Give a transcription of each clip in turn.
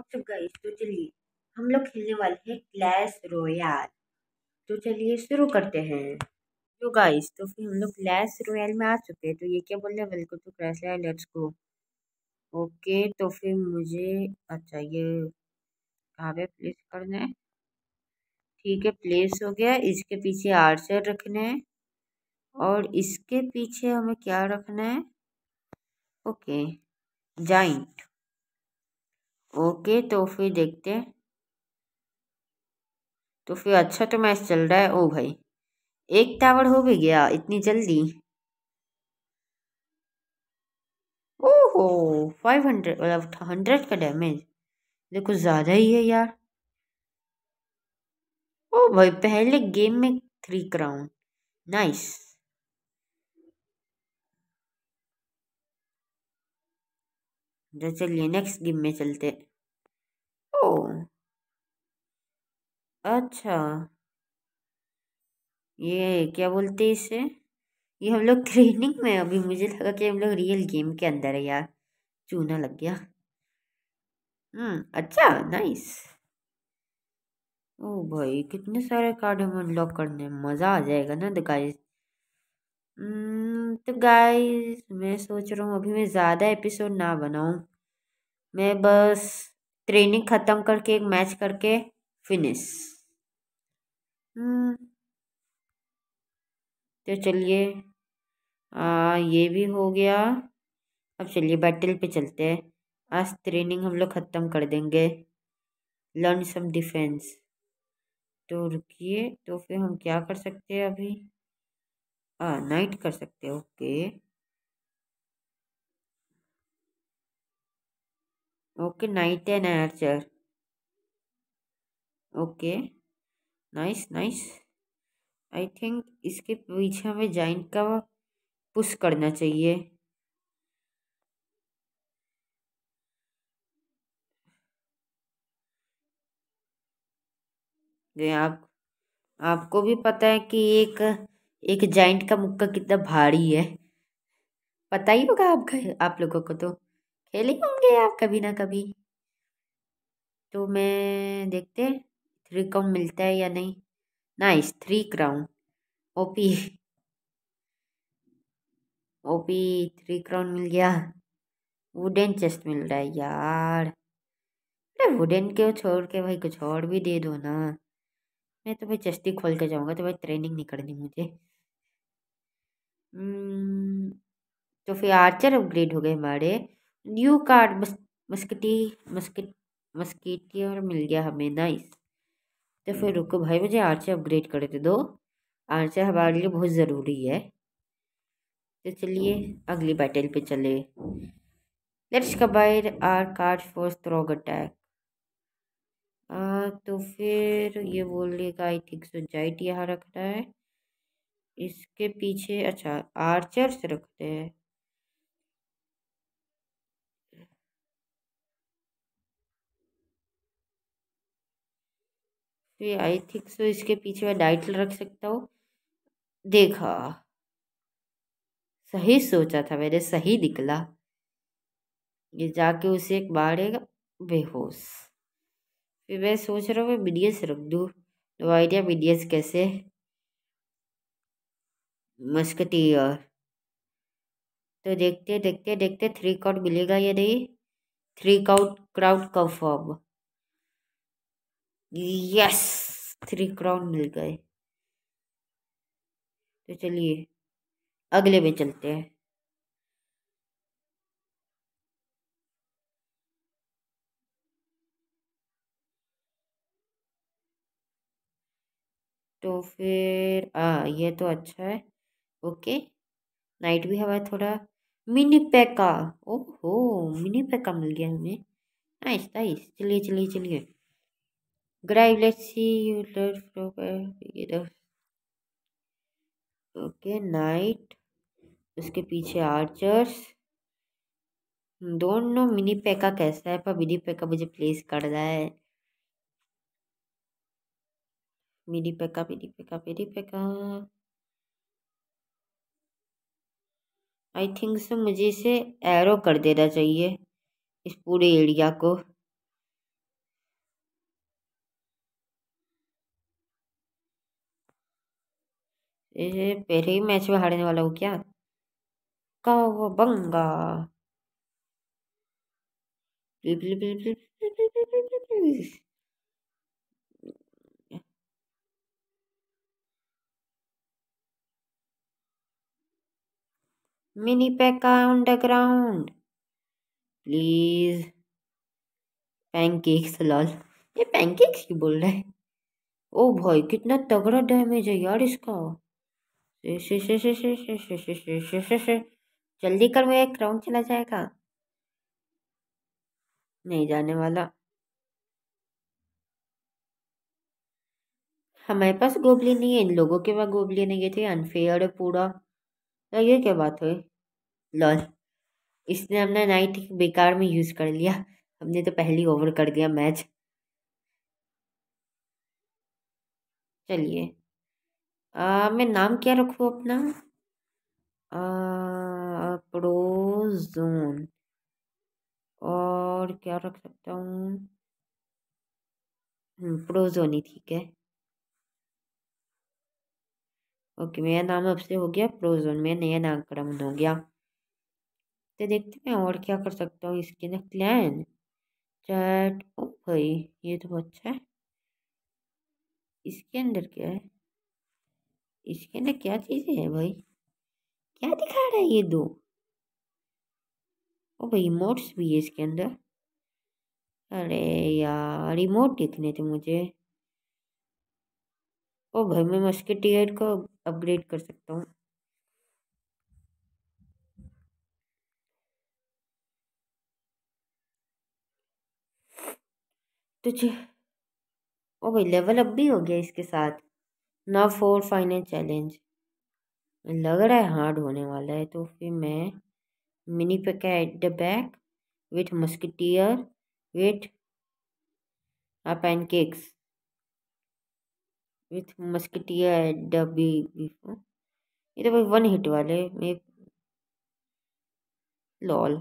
Okay guys तो चलिए हम लोग खेलने वाले हैं क्लैश रोयाल तो चलिए शुरू करते हैं तो गाइस तो फिर हम लोग क्लैश रोयाल में आ चुके हैं तो ये क्या बोल रहे हैं welcome to clash royale let's go okay तो फिर मुझे अच्छा ये कहाँ पे प्लेस करना है ठीक है प्लेस हो गया इसके पीछे आर्चर रखना है और इसके पीछे हमें क्या रखना है ओके जाइंट ओके तो फिर देखते हैं तो फिर अच्छा तो मैच चल रहा है ओ भाई एक टावर हो भी गया इतनी जल्दी ओहो फाइव हंड्रेड मतलब हंड्रेड का डैमेज देखो ज़्यादा ही है यार ओ भाई पहले गेम में थ्री क्राउन नाइस तो चलिए नेक्स्ट गेम में चलते ओ अच्छा ये क्या बोलते हैं इसे ये हम लोग ट्रेनिंग में अभी मुझे लगा कि हम लोग रियल गेम के अंदर है यार चूना लग गया हम्म, अच्छा नाइस ओ भाई कितने सारे कार्ड हम अनलॉक करने मज़ा आ जाएगा ना तो गाइज हम्म, तो गाइज मैं सोच रहा हूँ अभी मैं ज़्यादा एपिसोड ना बनाऊँ मैं बस ट्रेनिंग ख़त्म करके एक मैच करके फिनिश हम्म। तो चलिए ये भी हो गया अब चलिए बैटल पे चलते हैं आज ट्रेनिंग हम लोग ख़त्म कर देंगे लर्न सम डिफेंस तो रुकिए तो फिर हम क्या कर सकते हैं अभी नाइट कर सकते हैं okay okay knight and archer okay nice nice I think इसके पीछे हमें जाइंट का पुश करना चाहिए आप आपको भी पता है कि एक एक जाइंट का मुक्का कितना भारी है पता ही होगा आपका आप लोगों को तो खेले होंगे आप कभी ना कभी तो मैं देखते थ्री क्राउन मिलता है या नहीं nice three crown OP OP three crown मिल गया वुडन चेस्ट मिल रहा है यार अरे वुडन के छोड़ के भाई कुछ और भी दे दो ना मैं तो भाई चेस्ट ही खोल के जाऊँगा तो भाई ट्रेनिंग नहीं करनी मुझे hmm, तो फिर आर्चर अपग्रेड हो गए हमारे न्यू कार्ड मस्कटी मस्किट और मिल गया हमें नाइस तो फिर हम्म। रुको भाई मुझे आर्चर अपग्रेड कर दे दो आर्चर हमारे लिए बहुत ज़रूरी है तो चलिए अगली बैटल पे चले लेट्स कबाइड our card for strong attack तो फिर ये बोल बोलेगा आई थिंक सो जाइट यहाँ रखना है इसके पीछे अच्छा आर्चर्स रखते हैं तो ये आई थिंक सो इसके पीछे मैं टाइटल रख सकता हूँ देखा सही सोचा था मैंने सही निकला ये जाके उसे एक मारेगा बेहोश फिर मैं सोच रहा हूँ मैं मिनियस रख दूँ तो आइडिया मिनियस कैसे और तो देखते देखते देखते थ्री काउट मिलेगा या नहीं थ्री काउट crown confirm yes three crown मिल गए तो चलिए अगले में चलते हैं तो फिर आ ये तो अच्छा है ओके नाइट भी हवा थोड़ा मिनी पैका ओहो मिनी पैका मिल गया हमें नाइस नाइस चलिए चलिए चलिए Grave, let's see you learn from beginner. Okay knight उसके पीछे archers don't know mini pekka कैसा है पर मिनी पैका e मुझे प्लेस कर रहा है mini pekka mini pekka mini pekka I think so मुझे इसे एरो कर देना चाहिए इस पूरे एरिया को पहले ही मैच में हारने वाला हूँ क्या cowabunga mini pekka underground please pancakes लाल ये पैनकेक्स क्यों बोल रहा है ओ भाई कितना तगड़ा डैमेज है यार इसका जल्दी कर वो एक राउंड चला जाएगा नहीं जाने वाला हमारे पास गोबली नहीं है इन लोगों के पास गोबली नहीं है तो अनफेयर है पूरा तो ये क्या बात हुई लॉल इसने हमने नाइट बेकार में यूज़ कर लिया हमने तो पहले ही ओवर कर दिया मैच चलिए आ, मैं नाम क्या रखूँ अपना प्रोजोन और क्या रख सकता हूँ हम्म, प्रोजोन ही ठीक है ओके मेरा नाम अब से हो गया प्रोजोन मेरा नया नामकरण हो गया तो देखते हैं और क्या कर सकता हूँ इसके ना क्लैन चैट ओ भाई ये तो अच्छा है इसके अंदर क्या है इसके अंदर क्या चीज़ें हैं भाई क्या दिखा रहा है ये दो ओ भाई रिमोट्स भी है इसके अंदर अरे यार रिमोट देखने थे मुझे ओ भाई मैं मस्केटियर को अपग्रेड कर सकता हूँ तुझे ओ भाई लेवल अप भी हो गया इसके साथ ना फोर फाइनल चैलेंज लग रहा है हार्ड होने वाला है तो फिर मैं mini pekka at the back with musketeer with pancakes with musketeer at the B before ये तो भाई वन हिट वाले मे लॉल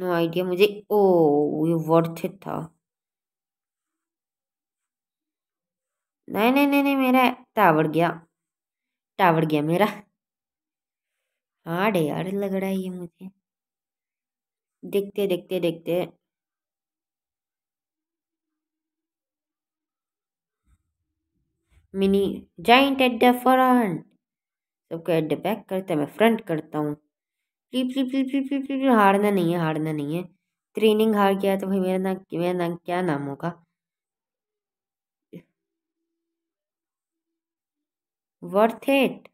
नो आइडिया मुझे ओ oh, ये वर्थ इट था नहीं नहीं नहीं नहीं मेरा टावर गया टावर गया मेरा हाँ डे यार लग रहा है ये मुझे देखते देखते देखते mini giant at the front सबको एट द बैक करता मैं फ्रंट करता हूँ please please please please please please please हारना नहीं है हारना नहीं है ट्रेनिंग हार गया तो भाई मेरा नाम मेरा नाम क्या नाम होगा वर्थ इट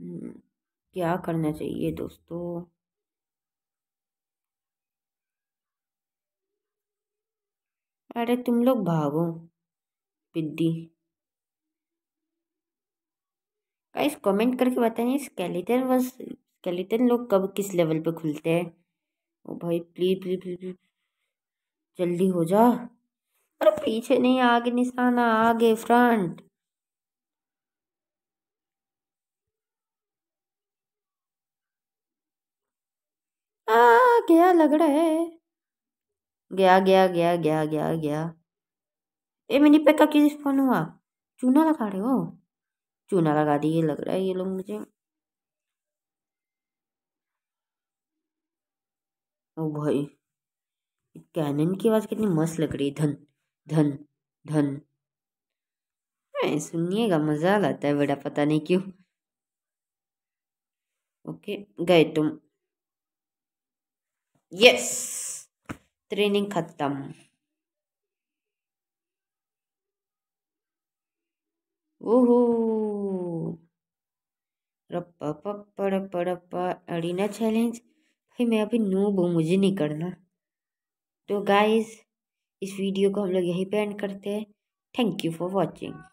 hmm, क्या करना चाहिए दोस्तों अरे तुम लोग भागो बिद्दी गाइस कमेंट करके बताएंगे स्केलेटन वॉज स्केलेटन लोग कब किस लेवल पे खुलते हैं ओ भाई प्लीज प्लीज प्लीज, प्ली। जल्दी हो जा अरे पीछे नहीं आगे निशाना आगे फ्रंट आ क्या लग रहा है गया गया गया गया गया गया ए मैंने पैका का किस फोन हुआ चूना लगा रहे हो चूना लगा दिए लग रहा है ये लोग मुझे ओ भाई कैनन की आवाज़ कितनी मस्त लग रही है धन धन धन सुनिएगा मज़ा आता है बड़ा पता नहीं क्यों ओके गए तुम यस ट्रेनिंग ख़त्म ओहो अड़ीना चैलेंज भाई मैं अभी नू बो मुझे नहीं करना तो गाइस इस वीडियो को हम लोग यहीं पे एंड करते हैं थैंक यू फॉर वॉचिंग